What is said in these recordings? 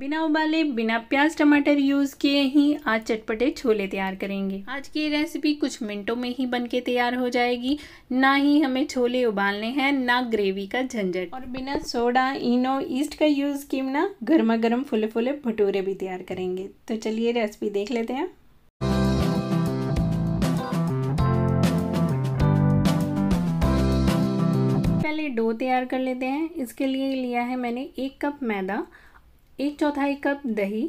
बिना उबाले बिना प्याज टमाटर यूज़ किए ही आज चटपटे छोले तैयार करेंगे आज की रेसिपी कुछ मिनटों में ही बनके तैयार हो जाएगी ना ही हमें छोले उबालने हैं ना ग्रेवी का झंझट और बिना सोडा इनो ईस्ट का यूज़ किए ना गर्मा गर्म फुले फुले भटूरे भी तैयार करेंगे तो चलिए रेसिपी देख लेते हैं पहले डो तैयार कर लेते हैं इसके लिए लिया है मैंने एक कप मैदा एक चौथाई कप दही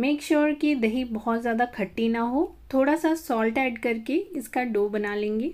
मेक श्योर sure कि दही बहुत ज़्यादा खट्टी ना हो थोड़ा सा सॉल्ट ऐड करके इसका डो बना लेंगे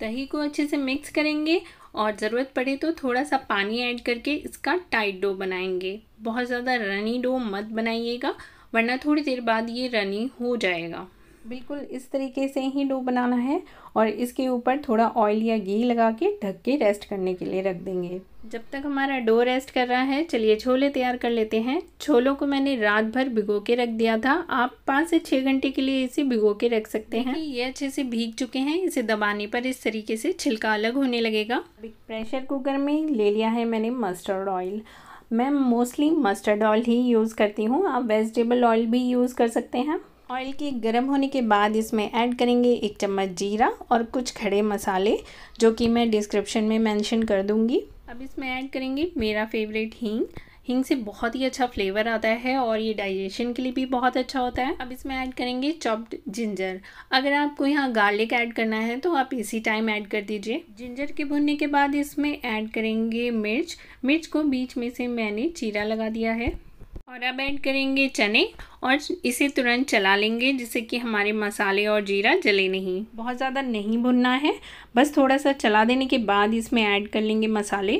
दही को अच्छे से मिक्स करेंगे और ज़रूरत पड़े तो थोड़ा सा पानी ऐड करके इसका टाइट डो बनाएंगे बहुत ज़्यादा रनी डो मत बनाइएगा वरना थोड़ी देर बाद ये रनी हो जाएगा बिल्कुल इस तरीके से ही डो बनाना है और इसके ऊपर थोड़ा ऑयल या घी लगा के ढक के रेस्ट करने के लिए रख देंगे जब तक हमारा डो रेस्ट कर रहा है चलिए छोले तैयार कर लेते हैं छोलों को मैंने रात भर भिगो के रख दिया था आप पाँच से छः घंटे के लिए इसे भिगो के रख सकते हैं ये अच्छे से भीग चुके हैं इसे दबाने पर इस तरीके से छिलका अलग होने लगेगा प्रेशर कुकर में ले लिया है मैंने मस्टर्ड ऑयल मैं मोस्टली मस्टर्ड ऑयल ही यूज़ करती हूँ आप वेजिटेबल ऑयल भी यूज़ कर सकते हैं ऑयल के गर्म होने के बाद इसमें ऐड करेंगे एक चम्मच जीरा और कुछ खड़े मसाले जो कि मैं डिस्क्रिप्शन में मेंशन कर दूंगी अब इसमें ऐड करेंगे मेरा फेवरेट हींग हींग से बहुत ही अच्छा फ्लेवर आता है और ये डाइजेशन के लिए भी बहुत अच्छा होता है अब इसमें ऐड करेंगे चॉप्ड जिंजर अगर आपको यहाँ गार्लिक ऐड करना है तो आप इसी टाइम ऐड कर दीजिए जिंजर के भुनने के बाद इसमें ऐड करेंगे मिर्च मिर्च को बीच में से मैंने चीरा लगा दिया है और अब ऐड करेंगे चने और इसे तुरंत चला लेंगे जिससे कि हमारे मसाले और जीरा जले नहीं बहुत ज़्यादा नहीं भुनना है बस थोड़ा सा चला देने के बाद इसमें ऐड कर लेंगे मसाले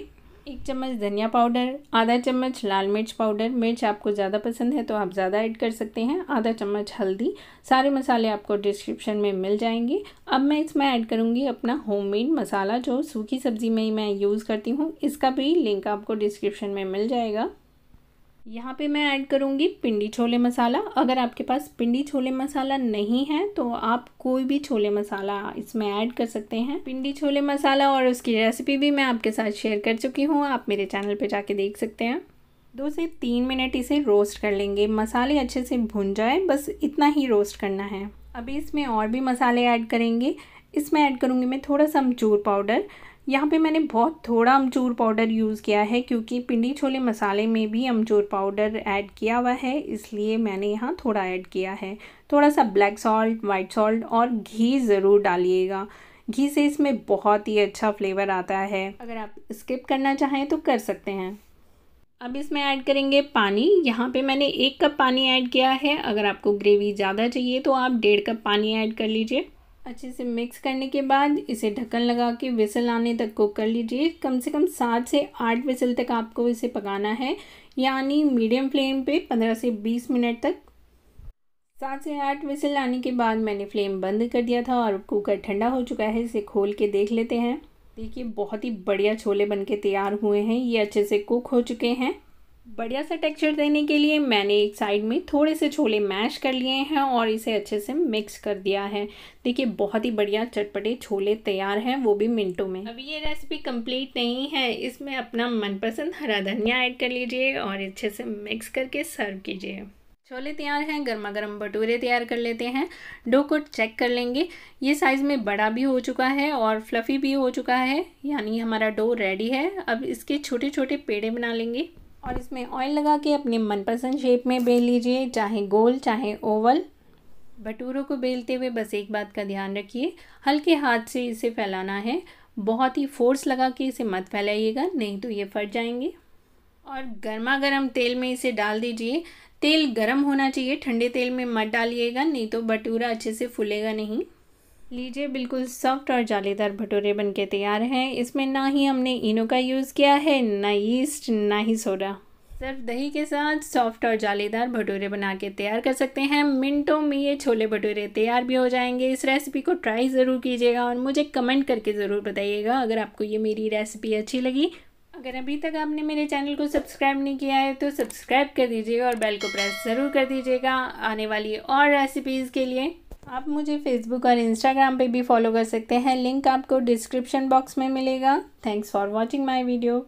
एक चम्मच धनिया पाउडर आधा चम्मच लाल मिर्च पाउडर मिर्च आपको ज़्यादा पसंद है तो आप ज़्यादा ऐड कर सकते हैं आधा चम्मच हल्दी सारे मसाले आपको डिस्क्रिप्शन में मिल जाएंगे अब मैं इसमें ऐड करूँगी अपना होममेड मसाला जो सूखी सब्ज़ी में ही मैं यूज़ करती हूँ इसका भी लिंक आपको डिस्क्रिप्शन में मिल जाएगा यहाँ पे मैं ऐड करूँगी पिंडी छोले मसाला अगर आपके पास पिंडी छोले मसाला नहीं है तो आप कोई भी छोले मसाला इसमें ऐड कर सकते हैं पिंडी छोले मसाला और उसकी रेसिपी भी मैं आपके साथ शेयर कर चुकी हूँ आप मेरे चैनल पे जाके देख सकते हैं दो से तीन मिनट इसे रोस्ट कर लेंगे मसाले अच्छे से भुन जाए बस इतना ही रोस्ट करना है अभी इसमें और भी मसाले ऐड करेंगे इसमें ऐड करूँगी मैं थोड़ा सा अमचूर पाउडर यहाँ पे मैंने बहुत थोड़ा अमचूर पाउडर यूज़ किया है क्योंकि पिंडी छोले मसाले में भी अमचूर पाउडर ऐड किया हुआ है इसलिए मैंने यहाँ थोड़ा ऐड किया है थोड़ा सा ब्लैक सॉल्ट वाइट सॉल्ट और घी ज़रूर डालिएगा घी से इसमें बहुत ही अच्छा फ्लेवर आता है अगर आप स्किप करना चाहें तो कर सकते हैं अब इसमें ऐड करेंगे पानी यहाँ पे मैंने एक कप पानी ऐड किया है अगर आपको ग्रेवी ज़्यादा चाहिए तो आप डेढ़ कप पानी ऐड कर लीजिए अच्छे से मिक्स करने के बाद इसे ढक्कन लगा के विसल आने तक कुक कर लीजिए कम से कम सात से आठ विसल तक आपको इसे पकाना है यानी मीडियम फ्लेम पे पंद्रह से बीस मिनट तक सात से आठ विसल आने के बाद मैंने फ्लेम बंद कर दिया था और कुकर ठंडा हो चुका है इसे खोल के देख लेते हैं देखिए बहुत ही बढ़िया छोले बनके तैयार हुए हैं ये अच्छे से कुक हो चुके हैं बढ़िया सा टेक्सचर देने के लिए मैंने एक साइड में थोड़े से छोले मैश कर लिए हैं और इसे अच्छे से मिक्स कर दिया है देखिए बहुत ही बढ़िया चटपटे छोले तैयार हैं वो भी मिनटों में अभी ये रेसिपी कंप्लीट नहीं है इसमें अपना मनपसंद हरा धनिया ऐड कर लीजिए और अच्छे से मिक्स करके सर्व कीजिए छोले तैयार हैं गर्मा गर्म भटूरे तैयार कर लेते हैं डो को चेक कर लेंगे ये साइज़ में बड़ा भी हो चुका है और फ्लफ़ी भी हो चुका है यानी हमारा डो रेडी है अब इसके छोटे छोटे पेड़े बना लेंगे और इसमें ऑयल लगा के अपने मनपसंद शेप में बेल लीजिए चाहे गोल चाहे ओवल भटूरों को बेलते हुए बस एक बात का ध्यान रखिए हल्के हाथ से इसे फैलाना है बहुत ही फोर्स लगा के इसे मत फैलाइएगा नहीं तो ये फट जाएंगे और गर्मा गर्म तेल में इसे डाल दीजिए तेल गर्म होना चाहिए ठंडे तेल में मत डालिएगा नहीं तो भटूरा अच्छे से फूलेगा नहीं लीजिए बिल्कुल सॉफ्ट और जालीदार भटूरे बनके तैयार हैं इसमें ना ही हमने इनो का यूज़ किया है ना यीस्ट ना ही सोडा सिर्फ दही के साथ सॉफ्ट और जालीदार भटूरे बना के तैयार कर सकते हैं मिनटों में ये छोले भटूरे तैयार भी हो जाएंगे इस रेसिपी को ट्राई ज़रूर कीजिएगा और मुझे कमेंट करके ज़रूर बताइएगा अगर आपको ये मेरी रेसिपी अच्छी लगी अगर अभी तक आपने मेरे चैनल को सब्सक्राइब नहीं किया है तो सब्सक्राइब कर दीजिएगा और बेल को प्रेस ज़रूर कर दीजिएगा आने वाली और रेसिपीज़ के लिए आप मुझे फेसबुक और इंस्टाग्राम पे भी फॉलो कर सकते हैं लिंक आपको डिस्क्रिप्शन बॉक्स में मिलेगा thanks for watching my video